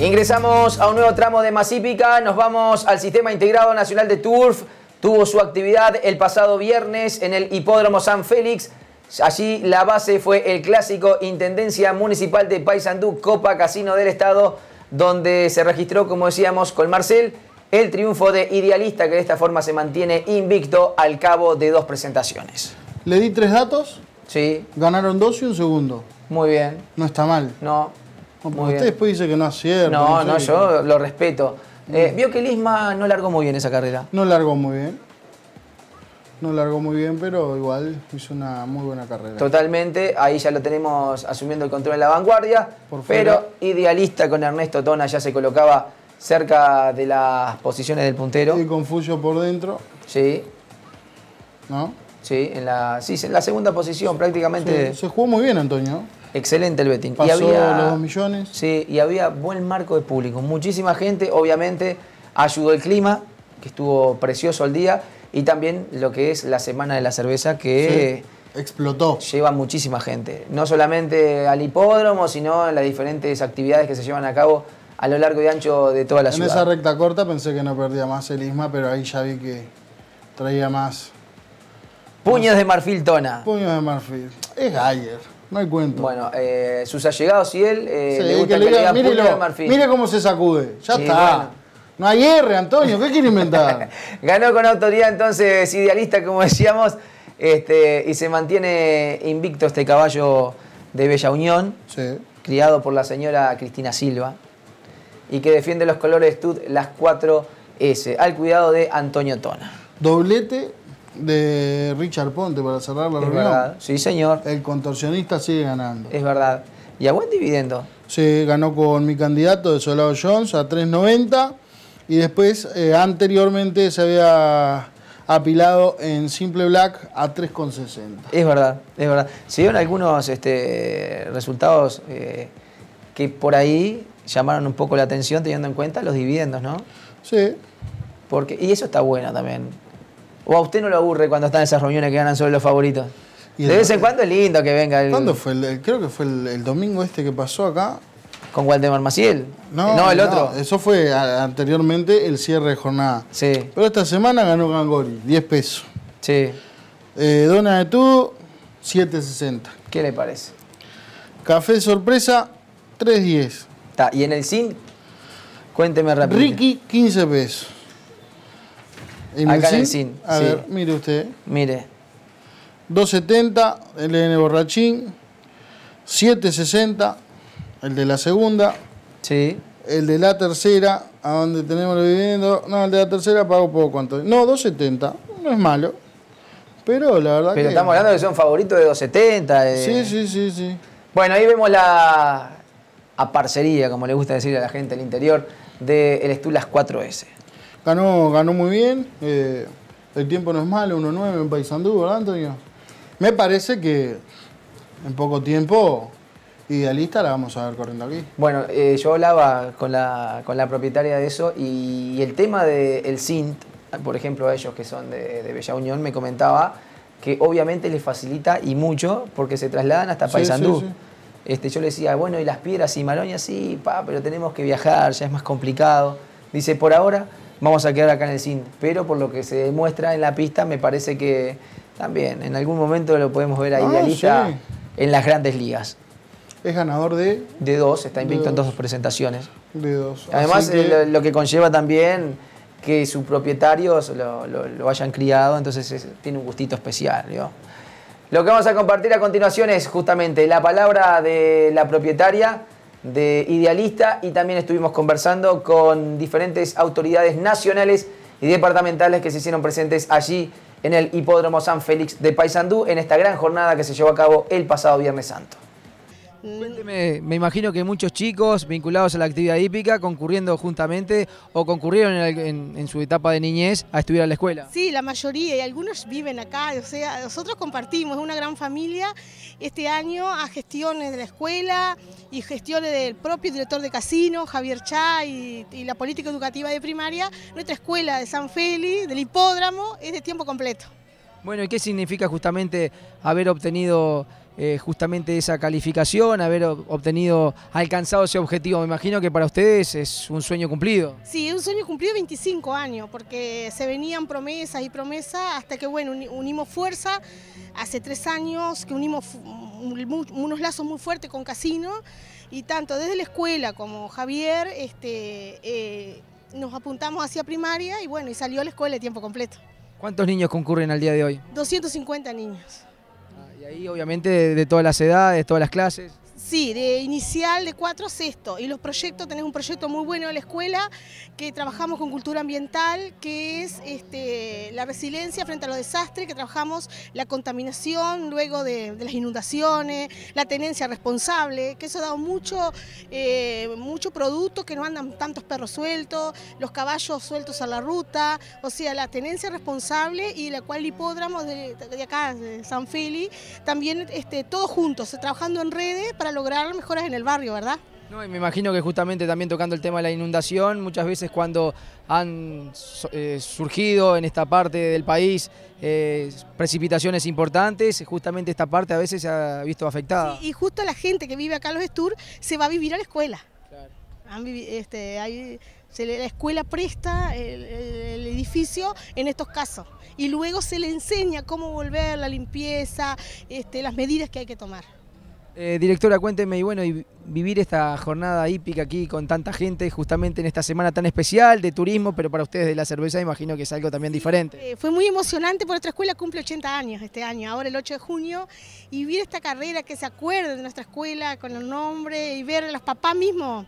Ingresamos a un nuevo tramo de Masípica, nos vamos al Sistema Integrado Nacional de Turf. Tuvo su actividad el pasado viernes en el Hipódromo San Félix. Allí la base fue el clásico Intendencia Municipal de Paysandú, Copa Casino del Estado, donde se registró, como decíamos, con Marcel el triunfo de Idealista, que de esta forma se mantiene invicto al cabo de dos presentaciones. ¿Le di tres datos? Sí. Ganaron dos y un segundo. Muy bien. No está mal. No usted después dice que no acierta. cierto no, no yo lo respeto. Eh, vio que Lisma no largó muy bien esa carrera. No largó muy bien. No largó muy bien, pero igual hizo una muy buena carrera. Totalmente, ahí ya lo tenemos asumiendo el control en la vanguardia. pero idealista con Ernesto Tona ya se colocaba cerca de las posiciones del puntero. Y Confucio por dentro. Sí. ¿No? ¿sí? En la, sí, en la segunda posición prácticamente. Se, jugó muy bien, Antonio. Excelente el betting. Pasó los dos millones. Sí, y había buen marco de público. Muchísima gente, obviamente, ayudó el clima, que estuvo precioso el día, y también lo que es la semana de la cerveza, que... explotó. Lleva muchísima gente, no solamente al hipódromo, sino a las diferentes actividades que se llevan a cabo a lo largo y ancho de toda la ciudad. En esa recta corta pensé que no perdía más el ISMA, pero ahí ya vi que traía más, Puños de Marfil Tona. Puños de Marfil. Es Gayer. No hay cuento. Bueno, eh, sus allegados y él eh, le gusta que, le de Marfil. Mire cómo se sacude. Ya está. No hay R, Antonio. ¿Qué quiere inventar? Ganó con autoridad entonces idealista, como decíamos. Este, y se mantiene invicto este caballo de Bella Unión. Sí. Criado por la señora Cristina Silva. Y que defiende los colores TUD, las 4S. Al cuidado de Antonio Tona. Doblete de Richard Ponte para cerrar la es Sí, señor. El contorsionista sigue ganando. Es verdad. Y a buen dividendo. Se ganó con mi candidato de Solado Jones a 3.90 y después eh, anteriormente se había apilado en Simple Black a 3,60. Es verdad, es verdad. Se dieron algunos este, resultados eh, que por ahí llamaron un poco la atención teniendo en cuenta los dividendos, ¿no? Sí. Porque, y eso está bueno también. ¿O a usted no lo aburre cuando están esas reuniones que ganan sobre los favoritos? de vez en cuando es lindo que venga. El... ¿Cuándo fue? creo que fue el, domingo este que pasó acá. ¿Con Waldemar Maciel? No, el otro. eso fue anteriormente el cierre de jornada. Sí. Pero esta semana ganó Gangori, 10 pesos. Sí. Eh, dona de Tudo, 7.60. ¿Qué le parece? Café sorpresa, 3.10. Y en el SIN, cuénteme rápido. Ricky, 15 pesos acá en el A ver, mire usted. Mire. 270, LN Borrachín. 760, el de la segunda. Sí. El de la tercera, a donde tenemos lo viviendo No, el de la tercera pago poco cuánto. No, 270, no es malo. Pero la verdad Pero estamos hablando de que son favoritos de 270. Sí, sí, sí, sí. Bueno, ahí vemos la aparcería, como le gusta decir a la gente del interior, del Stulas 4S. Ganó, ganó muy bien. Eh, el tiempo no es malo, 1-9 en Paysandú, ¿verdad, Antonio? Me parece que en poco tiempo idealista la vamos a ver corriendo aquí. Bueno, eh, yo hablaba con la, con la, propietaria de eso y, el tema del El por ejemplo, ellos que son de, de, Bella Unión, me comentaba que obviamente les facilita y mucho porque se trasladan hasta Paysandú. Este, yo le decía, bueno, y las piedras y maloñas... sí, pa, pero tenemos que viajar, ya es más complicado. Dice, por ahora vamos a quedar acá en el cine. Pero por lo que se demuestra en la pista, me parece que también en algún momento lo podemos ver ahí ah, en las grandes ligas. Es ganador de... De dos, está invicto en dos, presentaciones. De dos. Además, eh, Lo, que conlleva también que sus propietarios lo, hayan criado, entonces tiene un gustito especial. Lo que vamos a compartir a continuación es justamente la palabra de la propietaria de Idealista y también estuvimos conversando con diferentes autoridades nacionales y departamentales que se hicieron presentes allí en el Hipódromo San Félix de Paysandú en esta gran jornada que se llevó a cabo el pasado Viernes Santo. Mm. me imagino que muchos chicos vinculados a la actividad hípica concurriendo juntamente o concurrieron en, su etapa de niñez a estudiar a la escuela. Sí, la mayoría, y algunos viven acá, o sea, nosotros compartimos, es una gran familia. Este año a gestiones de la escuela y gestiones del propio director de casino, Javier Chá, y, la política educativa de primaria, nuestra escuela de San Feli, del hipódromo, es de tiempo completo. Bueno, ¿y qué significa justamente haber obtenido eh, justamente esa calificación, haber obtenido, alcanzado ese objetivo. Me imagino que para ustedes es un sueño cumplido. Sí, es un sueño cumplido 25 años, porque se venían promesas y promesas hasta que, bueno, unimos fuerza. Hace tres años que unimos unos lazos muy fuertes con Casino y tanto desde la escuela como Javier, este, eh, nos apuntamos hacia primaria y bueno, y salió a la escuela de tiempo completo. ¿Cuántos niños concurren al día de hoy? 250 niños. Y ahí obviamente de, todas las edades, todas las clases. Sí, de inicial de cuatro a sexto. Y los proyectos, tenés un proyecto muy bueno en la escuela, que trabajamos con cultura ambiental, que es este, la resiliencia frente a los desastres, que trabajamos la contaminación luego de, las inundaciones, la tenencia responsable, que eso ha dado mucho, eh, mucho producto, que no andan tantos perros sueltos, los caballos sueltos a la ruta, o sea, la tenencia responsable y la cual hipódromo de, acá, de San Feli, también este, todos juntos, trabajando en redes para lograr mejoras en el barrio, ¿verdad? No, me imagino que justamente también tocando el tema de la inundación, muchas veces cuando han eh, surgido en esta parte del país eh, precipitaciones importantes, justamente esta parte a veces se ha visto afectada. y justo la gente que vive acá en los Estur se va a vivir a la escuela. Este, se le, la escuela presta el, edificio en estos casos y luego se le enseña cómo volver la limpieza, este, las medidas que hay que tomar. Eh, directora, cuénteme, y bueno, vivir esta jornada hípica aquí con tanta gente, justamente en esta semana tan especial de turismo, pero para ustedes de la cerveza imagino que es algo también diferente. Eh, fue muy emocionante, porque nuestra escuela cumple 80 años este año, ahora el 8 de junio, y vivir esta carrera que se acuerda de nuestra escuela con el nombre y ver a los papás mismos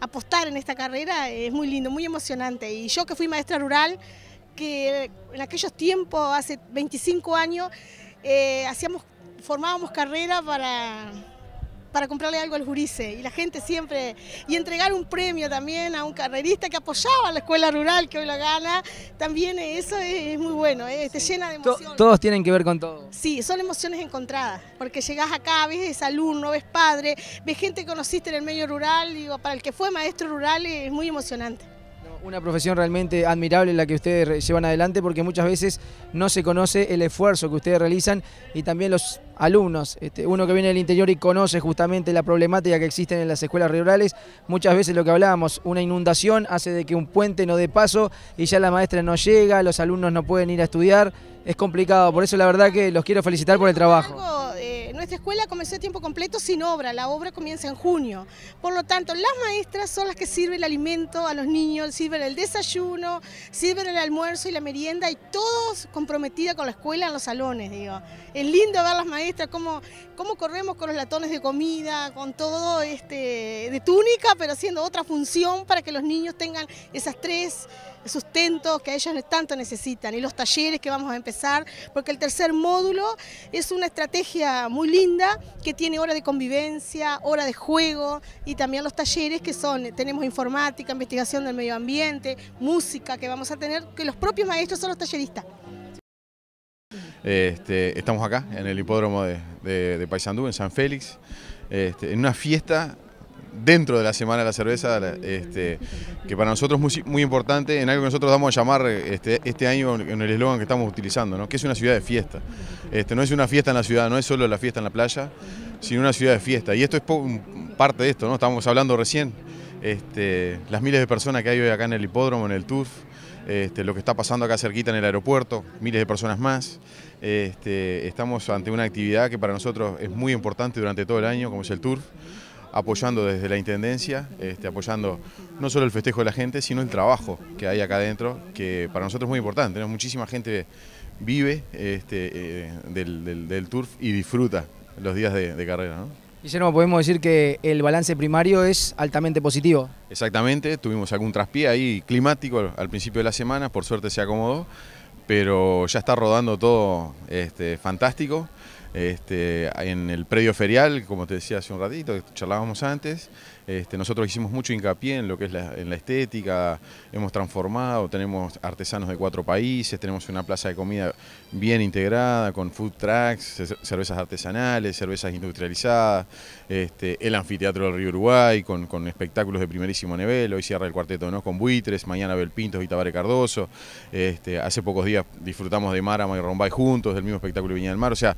apostar en esta carrera es muy lindo, muy emocionante. Y yo que fui maestra rural, que en aquellos tiempos, hace 25 años, eh, hacíamos formábamos carrera para, para comprarle algo al Jurice y la gente siempre, y entregar un premio también a un carrerista que apoyaba a la escuela rural que hoy la gana, también eso es, muy bueno, ¿eh? te llena de emociones. Todos tienen que ver con todo. Sí, son emociones encontradas, porque llegás acá, ves alumno, ves padre, ves gente que conociste en el medio rural, digo, para el que fue maestro rural es muy emocionante. Una profesión realmente admirable la que ustedes llevan adelante porque muchas veces no se conoce el esfuerzo que ustedes realizan y también los alumnos. Este, uno que viene del interior y conoce justamente la problemática que existen en las escuelas rurales, muchas veces lo que hablábamos, una inundación hace de que un puente no dé paso y ya la maestra no llega, los alumnos no pueden ir a estudiar, es complicado, por eso la verdad que los quiero felicitar por el trabajo nuestra escuela comenzó a tiempo completo sin obra, la obra comienza en junio. Por lo tanto, las maestras son las que sirven el alimento a los niños, sirven el desayuno, sirven el almuerzo y la merienda y todos comprometidos con la escuela en los salones, digo. Es lindo ver las maestras cómo, corremos con los latones de comida, con todo este de túnica, pero haciendo otra función para que los niños tengan esas tres sustento que ellas tanto necesitan y los talleres que vamos a empezar, porque el tercer módulo es una estrategia muy linda que tiene hora de convivencia, hora de juego y también los talleres que son, tenemos informática, investigación del medio ambiente, música que vamos a tener, que los propios maestros son los talleristas. Este, estamos acá en el hipódromo de, Paysandú, en San Félix, este, en una fiesta dentro de la Semana de la Cerveza, este, que para nosotros es muy, importante, en algo que nosotros vamos a llamar este, este, año en el eslogan que estamos utilizando, ¿no? que es una ciudad de fiesta. Este, no es una fiesta en la ciudad, no es solo la fiesta en la playa, sino una ciudad de fiesta. Y esto es parte de esto, ¿no? estamos hablando recién, este, las miles de personas que hay hoy acá en el hipódromo, en el TURF, este, lo que está pasando acá cerquita en el aeropuerto, miles de personas más. Este, estamos ante una actividad que para nosotros es muy importante durante todo el año, como es el TURF apoyando desde la Intendencia, este, apoyando no solo el festejo de la gente, sino el trabajo que hay acá adentro, que para nosotros es muy importante. Tenemos muchísima gente vive este, eh, del, turf y disfruta los días de, de carrera. ¿no? podemos decir que el balance primario es altamente positivo. Exactamente, tuvimos algún traspié ahí climático al principio de la semana, por suerte se acomodó, pero ya está rodando todo este, fantástico este, en el predio ferial, como te decía hace un ratito, que charlábamos antes, este, nosotros hicimos mucho hincapié en lo que es la, estética, hemos transformado, tenemos artesanos de cuatro países, tenemos una plaza de comida bien integrada con food trucks, cervezas artesanales, cervezas industrializadas, este, el anfiteatro del Río Uruguay con, espectáculos de primerísimo nivel, hoy cierra el cuarteto ¿no? con Buitres, mañana pintos y tabare Cardoso, este, hace pocos días disfrutamos de Marama y Rombay juntos, del mismo espectáculo de Viña del Mar, o sea,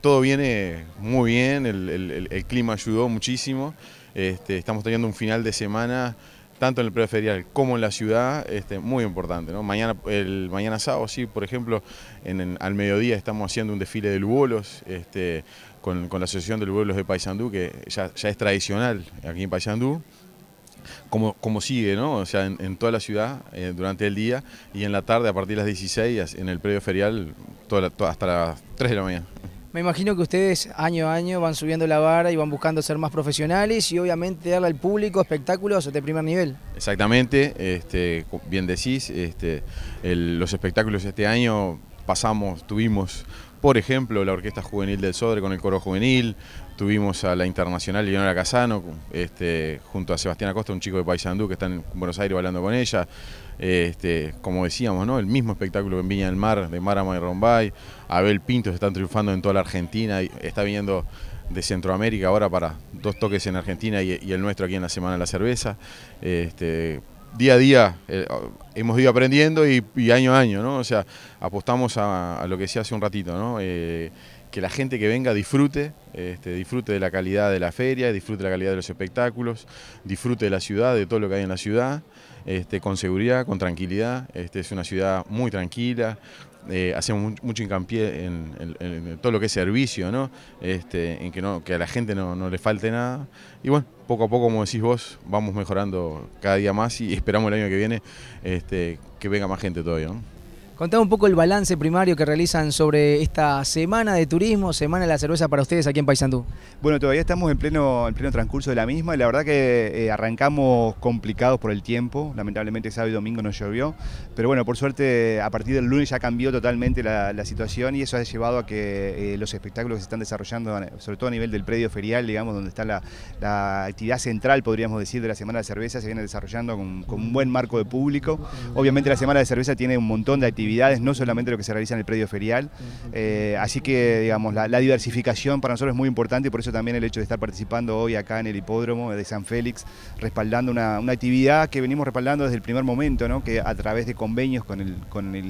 todo viene muy bien, el clima ayudó muchísimo. Este, estamos teniendo un final de semana tanto en el ferial como en la ciudad, este, muy importante. Mañana, el, mañana sábado, sí, por ejemplo, al mediodía estamos haciendo un desfile de Lugolos este, con, la Asociación de Lugolos de Paysandú, que ya, es tradicional aquí en Paysandú. Como, como, sigue, ¿no? O sea, en, toda la ciudad eh, durante el día y en la tarde a partir de las 16 en el predio ferial hasta las 3 de la mañana. Me imagino que ustedes año a año van subiendo la vara y van buscando ser más profesionales y obviamente darle al público espectáculos de primer nivel. Exactamente, este, bien decís, este, los espectáculos este año pasamos, tuvimos por ejemplo, la Orquesta Juvenil del Sodre con el coro juvenil, tuvimos a la Internacional Leonora Casano, este, junto a Sebastián Acosta, un chico de Paysandú que está en Buenos Aires hablando con ella, este, como decíamos, El mismo espectáculo que en Viña del Mar, de Marama y Rombay. Abel se están triunfando en toda la Argentina. Y está viniendo de Centroamérica ahora para dos toques en Argentina y, el nuestro aquí en la Semana de la Cerveza. Este, día a día eh, hemos ido aprendiendo y, año a año, ¿no? O sea, apostamos a, lo que decía hace un ratito, ¿no? Eh, que la gente que venga disfrute, este, disfrute de la calidad de la feria, disfrute de la calidad de los espectáculos, disfrute de la ciudad, de todo lo que hay en la ciudad. Este, con seguridad, con tranquilidad. Este, es una ciudad muy tranquila. Eh, hacemos mucho hincapié en, todo lo que es servicio, ¿no? Este, en que, a la gente no, le falte nada. Y bueno, poco a poco, como decís vos, vamos mejorando cada día más y esperamos el año que viene este, que venga más gente todavía. Contame un poco el balance primario que realizan sobre esta semana de turismo, semana de la cerveza para ustedes aquí en Paysandú. Bueno, todavía estamos en pleno, en pleno transcurso de la misma y la verdad que eh, arrancamos complicados por el tiempo. Lamentablemente sábado y domingo nos llovió, pero bueno, por suerte a partir del lunes ya cambió totalmente la, situación y eso ha llevado a que eh, los espectáculos que se están desarrollando, eh, sobre todo a nivel del predio ferial, digamos, donde está la, actividad central, podríamos decir, de la Semana de la Cerveza, se viene desarrollando con, con un buen marco de público. Obviamente la Semana de Cerveza tiene un montón de actividades no solamente lo que se realiza en el predio ferial. Eh, así que, digamos, la, diversificación para nosotros es muy importante y por eso también el hecho de estar participando hoy acá en el hipódromo de San Félix, respaldando una, actividad que venimos respaldando desde el primer momento, que a través de convenios con,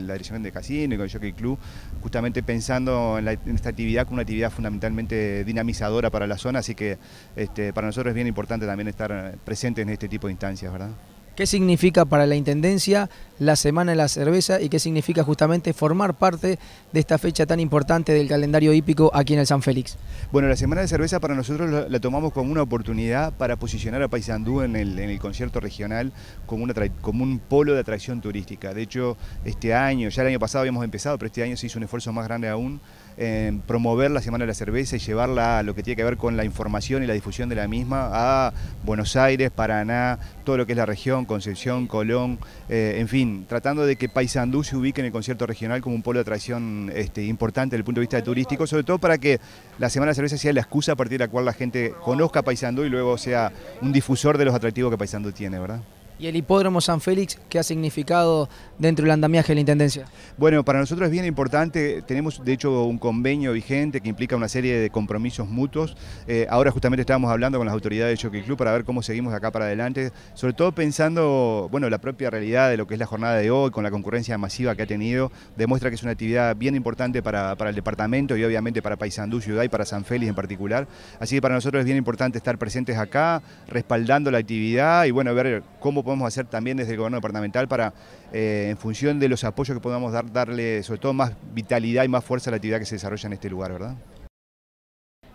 la dirección de casino y con el Jockey Club, justamente pensando en, esta actividad como una actividad fundamentalmente dinamizadora para la zona, así que este, para nosotros es bien importante también estar presentes en este tipo de instancias, ¿verdad? ¿Qué significa para la Intendencia la Semana de la Cerveza y qué significa justamente formar parte de esta fecha tan importante del calendario hípico aquí en el San Félix? Bueno, la Semana de Cerveza para nosotros la tomamos como una oportunidad para posicionar a Paisandú en el, en el concierto regional como, como un polo de atracción turística. De hecho, este año, ya el año pasado habíamos empezado, pero este año se hizo un esfuerzo más grande aún en promover la Semana de la Cerveza y llevarla a lo que tiene que ver con la información y la difusión de la misma a Buenos Aires, Paraná, todo lo que es la región, Concepción, Colón, eh, en fin, tratando de que Paysandú se ubique en el concierto regional como un polo de atracción este, importante desde el punto de vista turístico, sobre todo para que la Semana de Cerveza sea la excusa a partir de la cual la gente conozca Paysandú y luego sea un difusor de los atractivos que Paysandú tiene, ¿verdad? y el hipódromo San Félix, ¿qué ha significado dentro del andamiaje de la Intendencia? Bueno, para nosotros es bien importante, tenemos de hecho un convenio vigente que implica una serie de compromisos mutuos. Eh, ahora justamente estábamos hablando con las autoridades de Jockey Club para ver cómo seguimos de acá para adelante, sobre todo pensando, bueno, la propia realidad de lo que es la jornada de hoy, con la concurrencia masiva que ha tenido, demuestra que es una actividad bien importante para, para el departamento y obviamente para Paysandú, Ciudad y para San Félix en particular. Así que para nosotros es bien importante estar presentes acá, respaldando la actividad y bueno, ver cómo podemos vamos a hacer también desde el gobierno departamental para, eh, en función de los apoyos que podamos dar, darle, sobre todo, más vitalidad y más fuerza a la actividad que se desarrolla en este lugar, ¿verdad?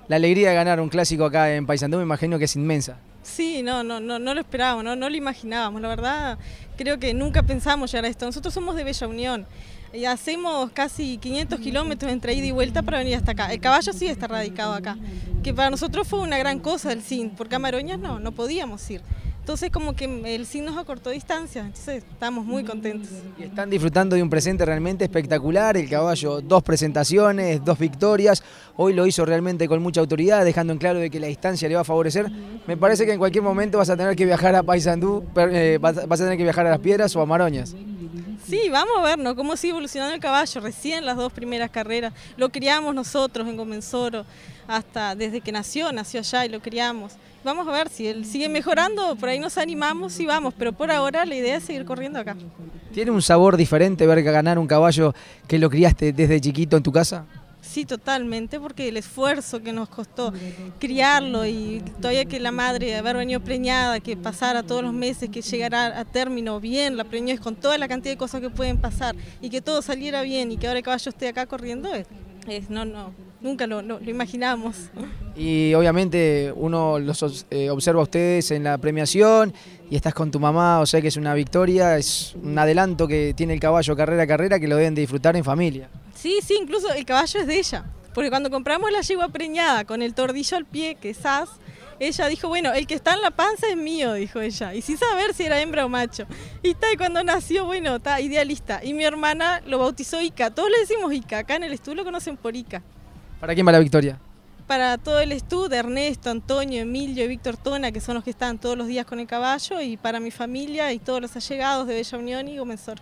La alegría de ganar un clásico acá en paisandú me imagino que es inmensa. Sí, no, no, no, no lo esperábamos, no, no lo imaginábamos. La verdad, creo que nunca pensamos llegar a esto. Nosotros somos de Bella Unión y hacemos casi 500 kilómetros entre ida y vuelta para venir hasta acá. El caballo sí está radicado acá, que para nosotros fue una gran cosa el CIN, porque Camaroñas no, no podíamos ir. Entonces como que el signo nos acortó distancia, entonces estamos muy contentos. están disfrutando de un presente realmente espectacular, el caballo, dos presentaciones, dos victorias, hoy lo hizo realmente con mucha autoridad, dejando en claro de que la distancia le va a favorecer. Me parece que en cualquier momento vas a tener que viajar a Paysandú, eh, vas a tener que viajar a Las Piedras o a Maroñas. Sí, vamos a ver, Cómo sigue evolucionando el caballo. Recién las dos primeras carreras lo criamos nosotros en Comensoro, hasta desde que nació, nació allá y lo criamos vamos a ver si él sigue mejorando, por ahí nos animamos y vamos, pero por ahora la idea es seguir corriendo acá. ¿Tiene un sabor diferente ver ganar un caballo que lo criaste desde chiquito en tu casa? Sí, totalmente, porque el esfuerzo que nos costó criarlo y todavía que la madre de haber venido preñada, que pasara todos los meses, que llegara a término bien la preñez, con toda la cantidad de cosas que pueden pasar y que todo saliera bien y que ahora el caballo esté acá corriendo, es no, no, nunca lo, imaginamos. Y obviamente uno los eh, observa a ustedes en la premiación y estás con tu mamá, o sea que es una victoria, es un adelanto que tiene el caballo carrera a carrera que lo deben disfrutar en familia. Sí, sí, incluso el caballo es de ella, porque cuando compramos la yegua preñada con el tordillo al pie, que es ella dijo, bueno, el que está en la panza es mío, dijo ella, y sin saber si era hembra o macho. Y está, y cuando nació, bueno, está idealista. Y mi hermana lo bautizó Ica, todos le decimos Ica, acá en el estudio lo conocen por Ica. ¿Para quién va la victoria? Para todo el estudio, Ernesto, Antonio, Emilio y Víctor Tona, que son los que están todos los días con el caballo, y para mi familia y todos los allegados de Bella Unión y Comensor.